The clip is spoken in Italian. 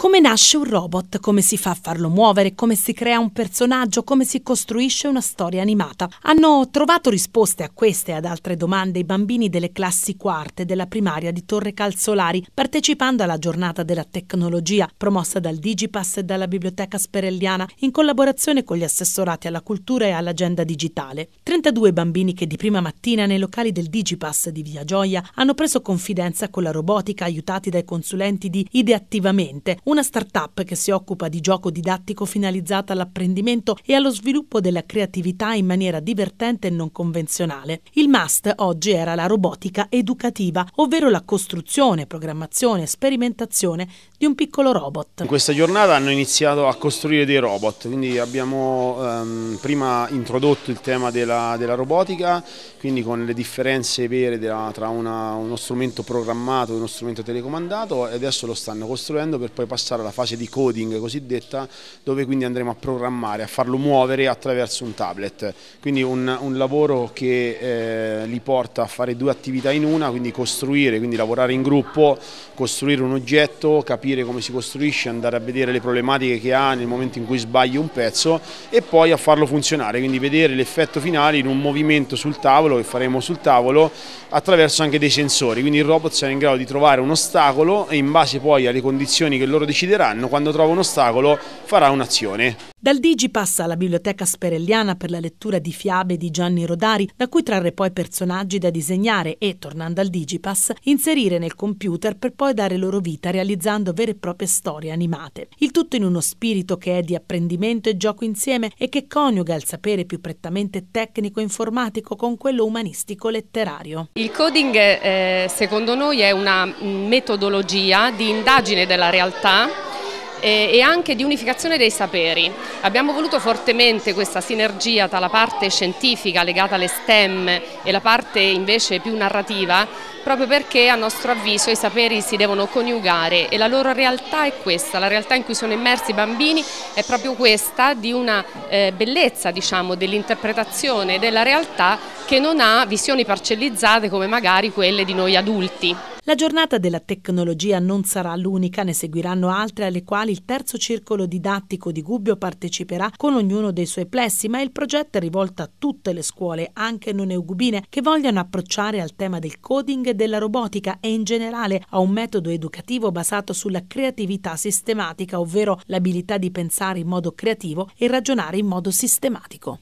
Come nasce un robot? Come si fa a farlo muovere? Come si crea un personaggio? Come si costruisce una storia animata? Hanno trovato risposte a queste e ad altre domande i bambini delle classi quarte della primaria di Torre Calzolari partecipando alla giornata della tecnologia promossa dal Digipass e dalla Biblioteca Sperelliana in collaborazione con gli assessorati alla cultura e all'agenda digitale. 32 bambini che di prima mattina nei locali del Digipass di Via Gioia hanno preso confidenza con la robotica aiutati dai consulenti di Ideattivamente, una startup che si occupa di gioco didattico finalizzato all'apprendimento e allo sviluppo della creatività in maniera divertente e non convenzionale. Il must oggi era la robotica educativa, ovvero la costruzione, programmazione e sperimentazione di un piccolo robot. In questa giornata hanno iniziato a costruire dei robot, quindi abbiamo ehm, prima introdotto il tema della, della, robotica, quindi con le differenze vere della, tra una, uno strumento programmato e uno strumento telecomandato e adesso lo stanno costruendo per poi passare passare alla fase di coding cosiddetta, dove quindi andremo a programmare, a farlo muovere attraverso un tablet. Quindi un, un lavoro che eh, li porta a fare due attività in una, quindi costruire, quindi lavorare in gruppo, costruire un oggetto, capire come si costruisce, andare a vedere le problematiche che ha nel momento in cui sbaglio un pezzo e poi a farlo funzionare, quindi vedere l'effetto finale in un movimento sul tavolo che faremo sul tavolo attraverso anche dei sensori, quindi il robot sarà in grado di trovare un ostacolo e in base poi alle condizioni che loro decideranno quando trova un ostacolo farà un'azione dal Digipass alla Biblioteca Sperelliana per la lettura di fiabe di Gianni Rodari, da cui trarre poi personaggi da disegnare e, tornando al Digipass, inserire nel computer per poi dare loro vita realizzando vere e proprie storie animate. Il tutto in uno spirito che è di apprendimento e gioco insieme e che coniuga il sapere più prettamente tecnico-informatico con quello umanistico-letterario. Il coding, eh, secondo noi, è una mm, metodologia di indagine della realtà eh, e anche di unificazione dei saperi. Abbiamo voluto fortemente questa sinergia tra la parte scientifica legata alle STEM e la parte invece più narrativa proprio perché a nostro avviso i saperi si devono coniugare e la loro realtà è questa, la realtà in cui sono immersi i bambini è proprio questa di una eh, bellezza diciamo, dell'interpretazione della realtà che non ha visioni parcellizzate come magari quelle di noi adulti. La giornata della tecnologia non sarà l'unica, ne seguiranno altre alle quali il terzo circolo didattico di Gubbio parteciperà con ognuno dei suoi plessi, ma il progetto è rivolto a tutte le scuole, anche non eugubine, che vogliono approcciare al tema del coding e della robotica e in generale a un metodo educativo basato sulla creatività sistematica, ovvero l'abilità di pensare in modo creativo e ragionare in modo sistematico.